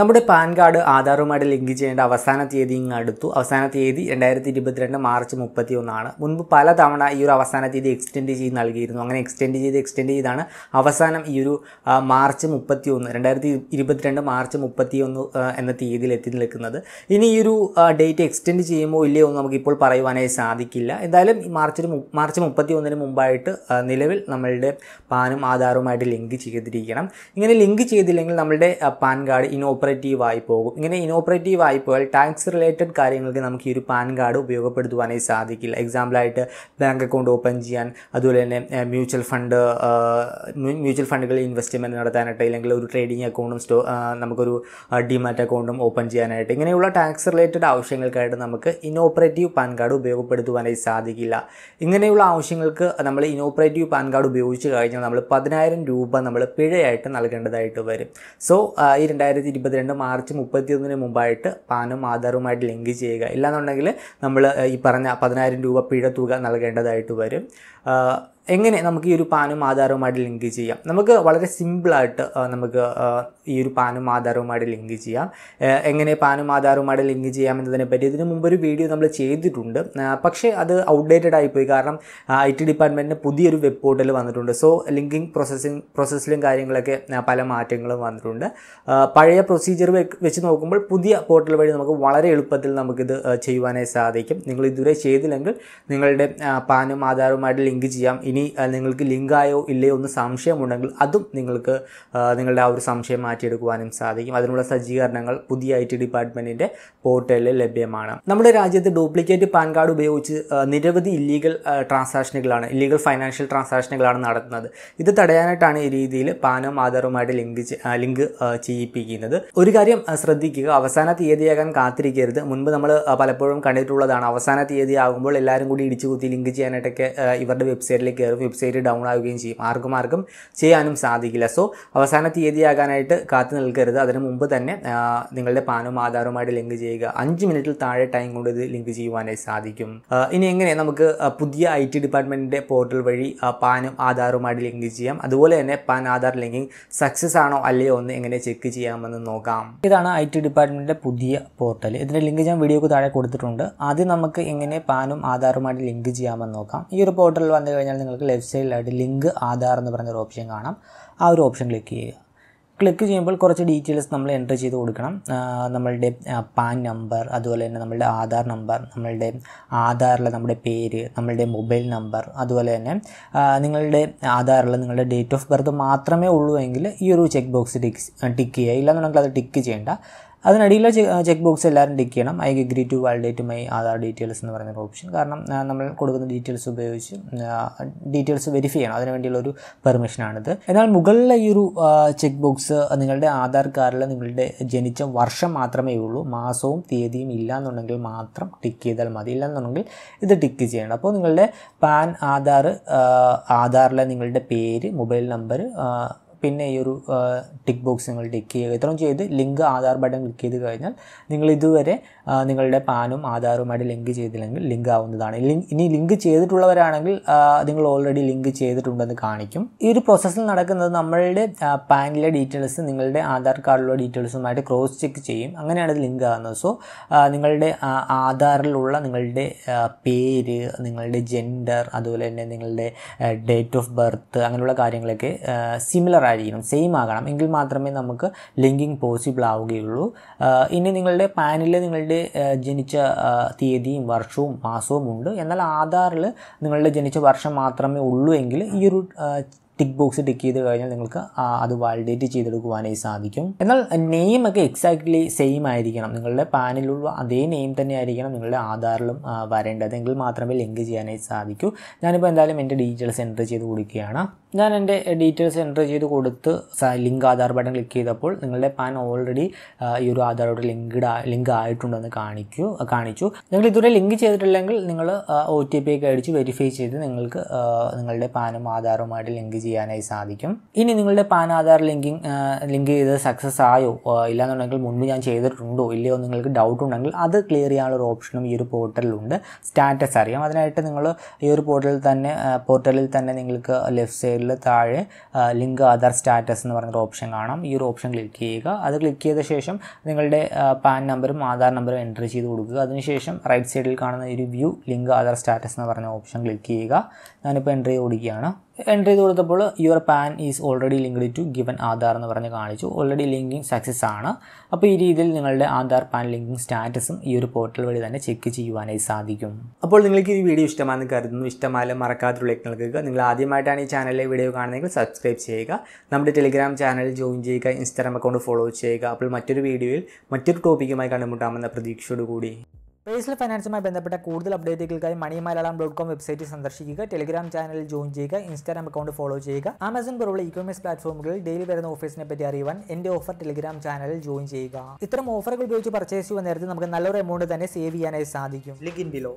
നമ്മുടെ pan card ആധാറുമായിട്ട് link ചെയ്യേണ്ട അവസാന തീയതി ഇങ്ങ് അടുത്തു അവസാന തീയതി രണ്ടായിരത്തി ഇരുപത്തിരണ്ട് മാർച്ച് മുപ്പത്തി ഒന്നാണ് മുൻപ് പലതവണ ഈ ഒരു അവസാന തീയതി എക്സ്റ്റെൻഡ് ചെയ്ത് നൽകിയിരുന്നു അങ്ങനെ എക്സ്റ്റെൻഡ് ചെയ്ത് എക്സ്റ്റെൻഡ് ചെയ്താണ് അവസാനം ഈ ഒരു മാർച്ച് മുപ്പത്തി ഒന്ന് രണ്ടായിരത്തി ഇരുപത്തിരണ്ട് മാർച്ച് മുപ്പത്തി ഒന്ന് എന്ന തീയതിയിൽ എത്തി നിൽക്കുന്നത് ഇനി ഈ ഒരു ഡേറ്റ് എക്സ്റ്റെൻഡ് ചെയ്യുമോ ഇല്ലയോ എന്ന് നമുക്കിപ്പോൾ പറയുവാനായി സാധിക്കില്ല എന്തായാലും മാർച്ച് മാർച്ച് മുപ്പത്തി ഒന്നിന് മുമ്പായിട്ട് നിലവിൽ നമ്മളുടെ പാനും ആധാറുമായിട്ട് ലിങ്ക് ചെയ്തിരിക്കണം ഇങ്ങനെ ലിങ്ക് ചെയ്തില്ലെങ്കിൽ നമ്മളുടെ പാൻ കാർഡ് ഇനോപ്പറേ ഇനോപ്പറേറ്റീവ് പോകും ഇങ്ങനെ ഇനോപ്പറേറ്റീവ് പോയാൽ ടാക്സ് റിലേറ്റഡ് കാര്യങ്ങൾക്ക് നമുക്ക് ഈ ഒരു പാൻ കാർഡ് ഉപയോഗപ്പെടുത്തുവാനായി സാധിക്കില്ല എക്സാമ്പിളായിട്ട് ബാങ്ക് അക്കൗണ്ട് ഓപ്പൺ ചെയ്യാൻ അതുപോലെ തന്നെ മ്യൂച്വൽ ഫണ്ട് മ്യൂച്വൽ ഫണ്ടുകളിൽ ഇൻവെസ്റ്റ്മെൻറ്റ് നടത്താനായിട്ട് അല്ലെങ്കിൽ ഒരു ട്രേഡിംഗ് അക്കൗണ്ടും സ്റ്റോ നമുക്കൊരു ഡിമാറ്റ് അക്കൗണ്ടും ഓപ്പൺ ചെയ്യാനായിട്ട് ഇങ്ങനെയുള്ള ടാക്സ് റിലേറ്റഡ് ആവശ്യങ്ങൾക്കായിട്ട് നമുക്ക് ഇനോപ്പറേറ്റീവ് പാൻ കാർഡ് ഉപയോഗപ്പെടുത്തുവാനായി സാധിക്കില്ല ഇങ്ങനെയുള്ള ആവശ്യങ്ങൾക്ക് നമ്മൾ ഇനോപ്പറേറ്റീവ് പാൻ കാർഡ് ഉപയോഗിച്ച് കഴിഞ്ഞാൽ നമ്മൾ പതിനായിരം രൂപ നമ്മൾ പിഴയായിട്ട് നൽകേണ്ടതായിട്ട് വരും സോ ഈ രണ്ടായിരത്തി ഇരുപത്തിരണ്ട് മാർച്ച് മുപ്പത്തിയൊന്നിന് മുമ്പായിട്ട് പാനും ആധാറുമായിട്ട് ലിങ്ക് ചെയ്യുക ഇല്ലാന്നുണ്ടെങ്കിൽ നമ്മൾ ഈ പറഞ്ഞ പതിനായിരം രൂപ പിഴ തുക നൽകേണ്ടതായിട്ട് വരും എങ്ങനെ നമുക്ക് ഈ ഒരു പാനും ആധാറുമായിട്ട് ലിങ്ക് ചെയ്യാം നമുക്ക് വളരെ സിമ്പിളായിട്ട് നമുക്ക് ഈ ഒരു പാനും ആധാറുമായിട്ട് ലിങ്ക് ചെയ്യാം എങ്ങനെ പാനും ആധാറുമായിട്ട് ലിങ്ക് ചെയ്യാം എന്നതിനെ പറ്റി ഇതിനു മുമ്പ് ഒരു വീഡിയോ നമ്മൾ ചെയ്തിട്ടുണ്ട് പക്ഷേ അത് ഔട്ട്ഡേറ്റഡ് ആയിപ്പോയി കാരണം ഐ ടി ഡിപ്പാർട്ട്മെൻറ്റിന് പുതിയൊരു വെബ് പോർട്ടൽ വന്നിട്ടുണ്ട് സോ ലിങ്കിങ് പ്രോസസ്സിങ് പ്രോസസ്സിലും കാര്യങ്ങളൊക്കെ പല മാറ്റങ്ങളും വന്നിട്ടുണ്ട് പഴയ പ്രൊസീജിയർ വെച്ച് നോക്കുമ്പോൾ പുതിയ പോർട്ടൽ വഴി നമുക്ക് വളരെ എളുപ്പത്തിൽ നമുക്കിത് ചെയ്യുവാനായി സാധിക്കും നിങ്ങൾ ഇതുവരെ ചെയ്തില്ലെങ്കിൽ നിങ്ങളുടെ പാനും ആധാറുമായിട്ട് ലിങ്ക് ചെയ്യാം ഇനി നിങ്ങൾക്ക് ലിങ്കായോ ഇല്ലയോ ഒന്ന് സംശയമുണ്ടെങ്കിൽ അതും നിങ്ങൾക്ക് നിങ്ങളുടെ ആ ഒരു സംശയം മാറ്റിയെടുക്കുവാനും സാധിക്കും അതിനുള്ള സജ്ജീകരണങ്ങൾ പുതിയ ഐ ടി ഡിപ്പാർട്ട്മെൻറ്റിൻ്റെ പോർട്ടലിൽ ലഭ്യമാണ് നമ്മുടെ രാജ്യത്ത് ഡ്യൂപ്ലിക്കേറ്റ് പാൻ കാർഡ് ഉപയോഗിച്ച് നിരവധി ഇല്ലീഗൽ ട്രാൻസാക്ഷനുകളാണ് ഇല്ലീഗൽ ഫൈനാൻഷ്യൽ ട്രാൻസാക്ഷനുകളാണ് നടത്തുന്നത് ഇത് തടയാനായിട്ടാണ് ഈ രീതിയിൽ പാനും ആധാറുമായിട്ട് ലിങ്ക് ലിങ്ക് ചെയ്യിപ്പിക്കുന്നത് ഒരു കാര്യം ശ്രദ്ധിക്കുക അവസാന തീയതിയാകാൻ കാത്തിരിക്കരുത് മുൻപ് നമ്മൾ പലപ്പോഴും കണ്ടിട്ടുള്ളതാണ് അവസാന തീയതി ആകുമ്പോൾ എല്ലാവരും കൂടി ഇടിച്ചു കുത്തി ലിങ്ക് ചെയ്യാനായിട്ടൊക്കെ ഇവരുടെ വെബ്സൈറ്റിലേക്ക് കയറി വെബ്സൈറ്റ് ഡൗൺ ആവുകയും ചെയ്യും ആർക്കും ആർക്കും ചെയ്യാനും സാധിക്കില്ല സോ അവസാന തീയതിയാകാനായിട്ട് കാത്തു നിൽക്കരുത് അതിന് മുമ്പ് തന്നെ നിങ്ങളുടെ പാനും ആധാറുമായിട്ട് ലിങ്ക് ചെയ്യുക അഞ്ച് മിനിറ്റിൽ താഴെ ടൈം കൊണ്ട് ഇത് ലിങ്ക് ചെയ്യുവാനായി സാധിക്കും ഇനി എങ്ങനെ നമുക്ക് പുതിയ ഐ ടി ഡിപ്പാർട്ട്മെൻറ്റിൻ്റെ പോർട്ടൽ വഴി പാനും ആധാറുമായിട്ട് ലിങ്ക് ചെയ്യാം അതുപോലെ തന്നെ പാൻ ആധാർ ലിങ്കിങ് സക്സസ് ആണോ അല്ലയോ എന്ന് എങ്ങനെ ചെക്ക് ചെയ്യാമെന്ന് നോക്കാം ഇതാണ് ഐ ടി ഡിപ്പാർട്ട്മെൻറ്റിൻ്റെ പുതിയ പോർട്ടൽ ഇതിൻ്റെ ലിങ്ക് ഞാൻ വീഡിയോക്ക് താഴെ കൊടുത്തിട്ടുണ്ട് ആദ്യം നമുക്ക് എങ്ങനെ പാനും ആധാറുമായിട്ട് ലിങ്ക് ചെയ്യാമെന്ന് നോക്കാം ഈ ഒരു പോർട്ടലിൽ വന്നു കഴിഞ്ഞാൽ നിങ്ങൾ നിങ്ങൾക്ക് ലെഫ്റ്റ് സൈഡിലായിട്ട് ലിങ്ക് ആധാർ എന്ന് ഒരു ഓപ്ഷൻ കാണാം ആ ഒരു ഓപ്ഷൻ ക്ലിക്ക് ചെയ്യുക ക്ലിക്ക് ചെയ്യുമ്പോൾ കുറച്ച് ഡീറ്റെയിൽസ് നമ്മൾ എൻ്റർ ചെയ്ത് കൊടുക്കണം നമ്മളുടെ പാൻ നമ്പർ അതുപോലെ തന്നെ നമ്മളുടെ ആധാർ നമ്പർ നമ്മളുടെ ആധാറിലെ നമ്മുടെ പേര് നമ്മളുടെ മൊബൈൽ നമ്പർ അതുപോലെ തന്നെ നിങ്ങളുടെ ആധാറിൽ നിങ്ങളുടെ ഡേറ്റ് ഓഫ് ബർത്ത് മാത്രമേ ഉള്ളൂ എങ്കിൽ ഈ ഒരു ചെക്ക് ബോക്സ് ടിക്ക് ടിക്ക് ചെയ്യുക ഇല്ലാന്നുണ്ടെങ്കിൽ അത് ടിക്ക് ചെയ്യേണ്ട അതിനടിയിൽ ചെക്ക് ബോക്സ് എല്ലാവരും ടിക്ക് ചെയ്യണം I agree to validate my Aadhaar details എന്ന് പറയുന്ന ഓപ്ഷൻ കാരണം നമ്മൾ കൊടുക്കുന്ന ഡീറ്റെയിൽസ് ഉപയോഗിച്ച് ഡീറ്റെയിൽസ് വെരിഫൈ ചെയ്യണം അതിനു വേണ്ടിയുള്ള ഒരു പെർമിഷനാണിത് എന്നാൽ മുകളിലെ ഈ ഒരു ചെക്ക് ബോക്സ് നിങ്ങളുടെ ആധാർ കാർഡിൽ നിങ്ങളുടെ ജനിച്ച വർഷം മാത്രമേ ഉള്ളൂ മാസവും തീയതിയും ഇല്ല എന്നുണ്ടെങ്കിൽ മാത്രം ടിക്ക് ചെയ്താൽ മതി ഇല്ല എന്നുണ്ടെങ്കിൽ ഇത് ടിക്ക് ചെയ്യണം അപ്പോൾ നിങ്ങളുടെ പാൻ ആധാർ ആധാറിലെ നിങ്ങളുടെ പേര് മൊബൈൽ നമ്പർ പിന്നെ ഈ ഒരു ടിക്ക് ബോക്സ് നിങ്ങൾ ടിക്ക് ചെയ്യുക ഇത്രയും ചെയ്ത് ലിങ്ക് ആധാർ ബട്ടൺ ക്ലിക്ക് ചെയ്ത് കഴിഞ്ഞാൽ നിങ്ങൾ ഇതുവരെ നിങ്ങളുടെ പാനും ആധാറുമായിട്ട് ലിങ്ക് ചെയ്തില്ലെങ്കിൽ ലിങ്ക് ആവുന്നതാണ് ഇനി ലിങ്ക് ചെയ്തിട്ടുള്ളവരാണെങ്കിൽ നിങ്ങൾ ഓൾറെഡി ലിങ്ക് ചെയ്തിട്ടുണ്ടെന്ന് കാണിക്കും ഈ ഒരു പ്രോസസ്സിൽ നടക്കുന്നത് നമ്മളുടെ പാനിലെ ഡീറ്റെയിൽസ് നിങ്ങളുടെ ആധാർ കാർഡിലുള്ള ഡീറ്റെയിൽസുമായിട്ട് ക്രോസ് ചെക്ക് ചെയ്യും അങ്ങനെയാണ് ഇത് ലിങ്ക് ആകുന്നത് സോ നിങ്ങളുടെ ആധാറിലുള്ള നിങ്ങളുടെ പേര് നിങ്ങളുടെ ജെൻഡർ അതുപോലെ തന്നെ നിങ്ങളുടെ ഡേറ്റ് ഓഫ് ബർത്ത് അങ്ങനെയുള്ള കാര്യങ്ങളൊക്കെ സിമിലർ ആയിരിക്കണം സെയിം ആകണം എങ്കിൽ മാത്രമേ നമുക്ക് ലിങ്കിങ് പോസിബിൾ ആവുകയുള്ളൂ ഇനി നിങ്ങളുടെ പാനിൽ നിങ്ങളുടെ ജനിച്ച തീയതിയും വർഷവും മാസവും ഉണ്ട് എന്നാൽ ആധാറിൽ നിങ്ങളുടെ ജനിച്ച വർഷം മാത്രമേ ഉള്ളൂ എങ്കിൽ ഈ ഒരു ടിക്ക് ബോക്സ് ടിക്ക് ചെയ്ത് കഴിഞ്ഞാൽ നിങ്ങൾക്ക് അത് വാലിഡേറ്റ് ചെയ്തെടുക്കുവാനായി സാധിക്കും എന്നാൽ നെയിം ഒക്കെ എക്സാക്ട്ലി സെയിം ആയിരിക്കണം നിങ്ങളുടെ പാനിലുള്ള അതേ നെയിം തന്നെ ആയിരിക്കണം നിങ്ങളുടെ ആധാറിലും വരേണ്ടത് എങ്കിൽ മാത്രമേ ലിങ്ക് ചെയ്യാനായി സാധിക്കൂ ഞാനിപ്പോൾ എന്തായാലും എൻ്റെ ഡീറ്റെയിൽസ് എൻ്റർ ചെയ്ത് കൊടുക്കുകയാണ് ഞാൻ എൻ്റെ ഡീറ്റെയിൽസ് എൻ്റർ ചെയ്ത് കൊടുത്ത് ലിങ്ക് ആധാർ ബട്ടൺ ക്ലിക്ക് ചെയ്തപ്പോൾ നിങ്ങളുടെ പാൻ ഓൾറെഡി ഈ ഒരു ആധാറോട് ലിങ്ക്ഡ് ലിങ്ക് ആയിട്ടുണ്ടെന്ന് കാണിക്കൂ കാണിച്ചു നിങ്ങൾ ഇതുവരെ ലിങ്ക് ചെയ്തിട്ടില്ലെങ്കിൽ നിങ്ങൾ ഒ ടി പി ഒക്കെ അടിച്ച് വെരിഫൈ ചെയ്ത് നിങ്ങൾക്ക് നിങ്ങളുടെ പാനും ആധാറുമായിട്ട് ലിങ്ക് ചെയ്യും ചെയ്യാനായി സാധിക്കും ഇനി നിങ്ങളുടെ പാൻ ആധാർ ലിങ്കിങ് ലിങ്ക് ചെയ്ത് സക്സസ് ആയോ ഇല്ലാന്നുണ്ടെങ്കിൽ മുൻപ് ഞാൻ ചെയ്തിട്ടുണ്ടോ ഇല്ലയോ നിങ്ങൾക്ക് ഡൗട്ട് ഉണ്ടെങ്കിൽ അത് ക്ലിയർ ചെയ്യാനുള്ള ഒരു ഓപ്ഷനും ഈ ഒരു പോർട്ടലിലുണ്ട് സ്റ്റാറ്റസ് അറിയാം അതിനായിട്ട് നിങ്ങൾ ഈ ഒരു പോർട്ടലിൽ തന്നെ പോർട്ടലിൽ തന്നെ നിങ്ങൾക്ക് ലെഫ്റ്റ് സൈഡിൽ താഴെ ലിങ്ക് ആധാർ സ്റ്റാറ്റസ് എന്ന് പറഞ്ഞൊരു ഓപ്ഷൻ കാണാം ഈ ഒരു ഓപ്ഷൻ ക്ലിക്ക് ചെയ്യുക അത് ക്ലിക്ക് ചെയ്ത ശേഷം നിങ്ങളുടെ പാൻ നമ്പറും ആധാർ നമ്പറും എൻ്റർ ചെയ്ത് കൊടുക്കുക അതിനുശേഷം റൈറ്റ് സൈഡിൽ കാണുന്ന ഒരു വ്യൂ ലിങ്ക് ആധാർ സ്റ്റാറ്റസ് എന്ന് പറഞ്ഞ ഓപ്ഷൻ ക്ലിക്ക് ചെയ്യുക ഞാനിപ്പോൾ എൻ്റർ ചെയ്ത് കൊടുക്കുകയാണ് എൻ്റർ ചെയ്ത് കൊടുത്തപ്പോൾ your PAN is already linked to given Aadhaar എന്ന് പറഞ്ഞ് കാണിച്ചു ഓൾറെഡി ലിങ്കിങ് സക്സസ് ആണ് അപ്പോൾ ഈ രീതിയിൽ നിങ്ങളുടെ ആധാർ പാൻ ലിങ്കിങ് സ്റ്റാറ്റസും ഈ ഒരു പോർട്ടൽ വഴി തന്നെ ചെക്ക് ചെയ്യുവാനായി സാധിക്കും അപ്പോൾ നിങ്ങൾക്ക് ഈ വീഡിയോ ഇഷ്ടമാണെന്ന് കരുതുന്നു ഇഷ്ടമായാലും മറക്കാത്തുള്ള ലൈക്ക് നൽകുക നിങ്ങൾ ആദ്യമായിട്ടാണ് ഈ ചാനലിലെ വീഡിയോ കാണുന്നതെങ്കിൽ സബ്സ്ക്രൈബ് ചെയ്യുക നമ്മുടെ ടെലിഗ്രാം ചാനൽ ജോയിൻ ചെയ്യുക ഇൻസ്റ്റാഗ്രാം അക്കൗണ്ട് ഫോളോ ചെയ്യുക അപ്പോൾ മറ്റൊരു വീഡിയോയിൽ മറ്റൊരു ടോപ്പിക്കുമായി കണ്ടുമുട്ടാമെന്ന പ്രതീക്ഷയോടുകൂടി പേഴ്സണൽ ഫൈനാൻസുമായി ബന്ധപ്പെട്ട കൂടുതൽ അപ്ഡേറ്റുകൾക്കായി money Malayalam dot com website സന്ദർശിക്കുക ടെലിഗ്രാം ചാനൽ ജോയിൻ ചെയ്യുക ഇൻസ്റ്റാഗ്രാം അക്കൗണ്ട് ഫോളോ ചെയ്യുക ആമസോൺ പോലുള്ള ഇ കൊമേഴ്സ് പ്ലാറ്റ്ഫോമുകളിൽ ഡെയിലി വരുന്ന ഓഫീസിനെ പറ്റി അറിയുവാൻ എന്റെ ഓഫർ ടെലിഗ്രാം ചാനലിൽ ജോയിൻ ചെയ്യുക ഇത്തരം ഓഫറുകൾ ഉപയോഗിച്ച് പർച്ചേസ് ചെയ്യുന്ന നേരത്തെ നമുക്ക് നല്ലൊരു എമൗണ്ട് തന്നെ സേവ് ചെയ്യാനായി സാധിക്കും ലിങ്ക് ഇൻ ബിലോ